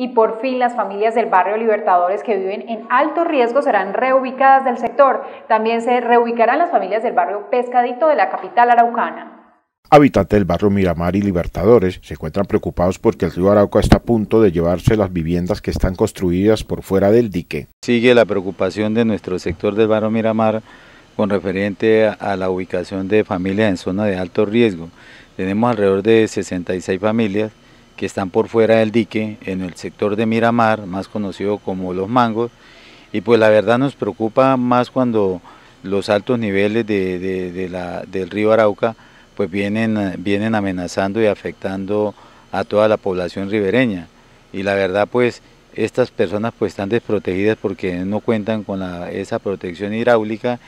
Y por fin las familias del barrio Libertadores que viven en alto riesgo serán reubicadas del sector. También se reubicarán las familias del barrio Pescadito de la capital araucana. Habitantes del barrio Miramar y Libertadores se encuentran preocupados porque el río Arauca está a punto de llevarse las viviendas que están construidas por fuera del dique. Sigue la preocupación de nuestro sector del barrio Miramar con referente a la ubicación de familias en zona de alto riesgo. Tenemos alrededor de 66 familias que están por fuera del dique, en el sector de Miramar, más conocido como Los Mangos, y pues la verdad nos preocupa más cuando los altos niveles de, del río Arauca pues vienen, vienen amenazando y afectando a toda la población ribereña. Y la verdad pues estas personas pues están desprotegidas porque no cuentan con esa protección hidráulica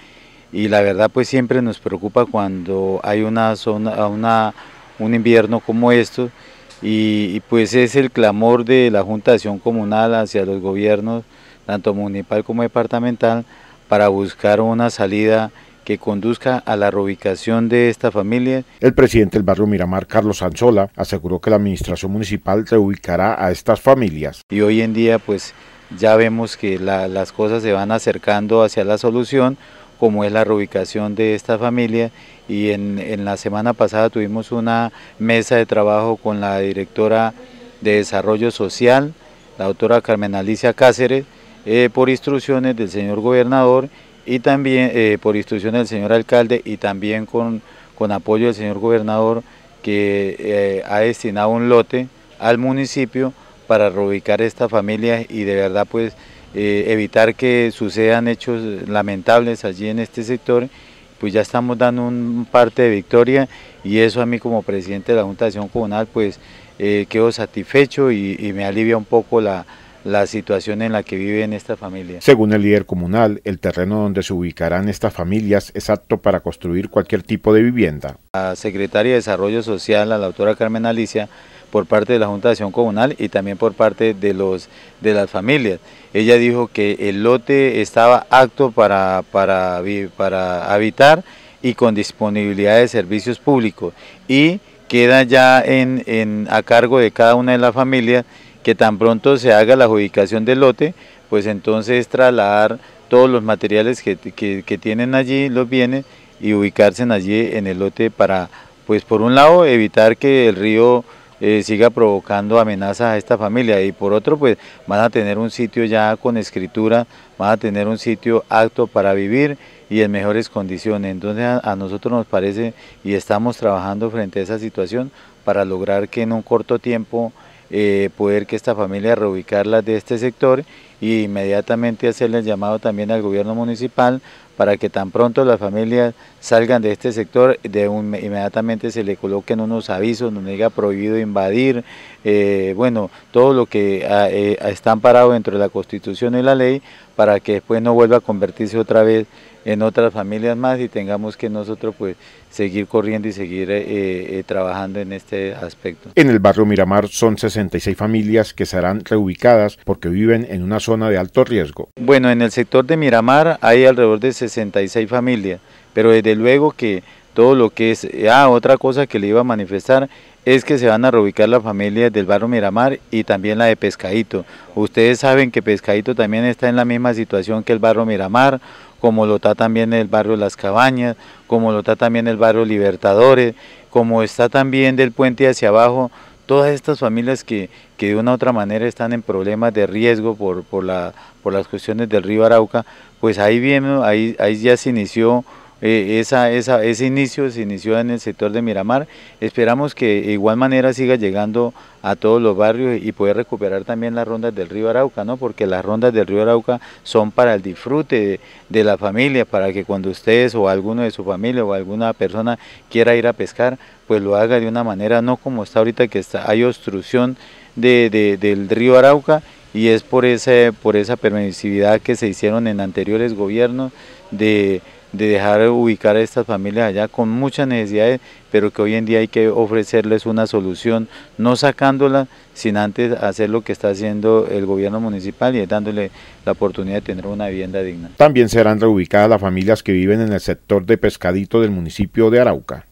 y la verdad pues siempre nos preocupa cuando hay una zona, una, un invierno como esto y, pues es el clamor de la Junta de Acción Comunal hacia los gobiernos, tanto municipal como departamental, para buscar una salida que conduzca a la reubicación de esta familia. El presidente del barrio Miramar, Carlos Anzola, aseguró que la administración municipal reubicará a estas familias. Y hoy en día pues ya vemos que las cosas se van acercando hacia la solución, como es la reubicación de esta familia y en, la semana pasada tuvimos una mesa de trabajo con la directora de Desarrollo Social, la doctora Carmen Alicia Cáceres, eh, por instrucciones del señor gobernador y también eh, por instrucciones del señor alcalde y también con, con apoyo del señor gobernador que eh, ha destinado un lote al municipio para reubicar esta familia y de verdad pues eh, evitar que sucedan hechos lamentables allí en este sector, pues ya estamos dando un parte de victoria y eso a mí como presidente de la Junta de Acción Comunal pues eh, quedo satisfecho y me alivia un poco la, la situación en la que viven estas familias. Según el líder comunal, el terreno donde se ubicarán estas familias es apto para construir cualquier tipo de vivienda. La secretaria de Desarrollo Social, la doctora Carmen Alicia, por parte de la Junta de Acción Comunal y también por parte de, los, de las familias. Ella dijo que el lote estaba apto para, para, para habitar y con disponibilidad de servicios públicos y queda ya en, a cargo de cada una de las familias que tan pronto se haga la adjudicación del lote, pues entonces trasladar todos los materiales que, tienen allí, los bienes, y ubicarse allí en el lote para, pues por un lado, evitar que el río eh, siga provocando amenazas a esta familia y por otro, pues van a tener un sitio ya con escritura, van a tener un sitio apto para vivir y en mejores condiciones. Entonces a nosotros nos parece y estamos trabajando frente a esa situación para lograr que en un corto tiempo eh, poder que esta familia reubicarla de este sector e inmediatamente hacerle el llamado también al gobierno municipal para que tan pronto las familias salgan de este sector, de inmediatamente se le coloquen unos avisos donde diga prohibido invadir, eh, bueno, todo lo que ah, eh, está amparado dentro de la Constitución y la ley, para que después no vuelva a convertirse otra vez en otras familias más y tengamos que nosotros pues seguir corriendo y seguir eh, trabajando en este aspecto. En el barrio Miramar son 66 familias que serán reubicadas porque viven en una zona de alto riesgo. Bueno, en el sector de Miramar hay alrededor de 66 familias, pero desde luego que todo lo que es... Eh, ah, otra cosa que le iba a manifestar es que se van a reubicar las familias del barrio Miramar y también la de Pescadito. Ustedes saben que Pescadito también está en la misma situación que el barrio Miramar, como lo está también el barrio Las Cabañas, como lo está también el barrio Libertadores, como está también del puente hacia abajo todas estas familias que, que de una u otra manera están en problemas de riesgo por, por, la, por las cuestiones del río Arauca, pues ahí, viene, ahí, ahí ya se inició eh, esa, ese inicio se inició en el sector de Miramar. Esperamos que de igual manera siga llegando a todos los barrios y poder recuperar también las rondas del río Arauca, ¿no? porque las rondas del río Arauca son para el disfrute de, la familia, para que cuando ustedes o alguno de su familia o alguna persona quiera ir a pescar, pues lo haga de una manera, no como está ahorita que está, hay obstrucción de, del río Arauca y es por, ese, por esa permisividad que se hicieron en anteriores gobiernos de de dejar ubicar a estas familias allá con muchas necesidades, pero que hoy en día hay que ofrecerles una solución, no sacándola sino antes hacer lo que está haciendo el gobierno municipal y dándole la oportunidad de tener una vivienda digna. También serán reubicadas las familias que viven en el sector de pescadito del municipio de Arauca.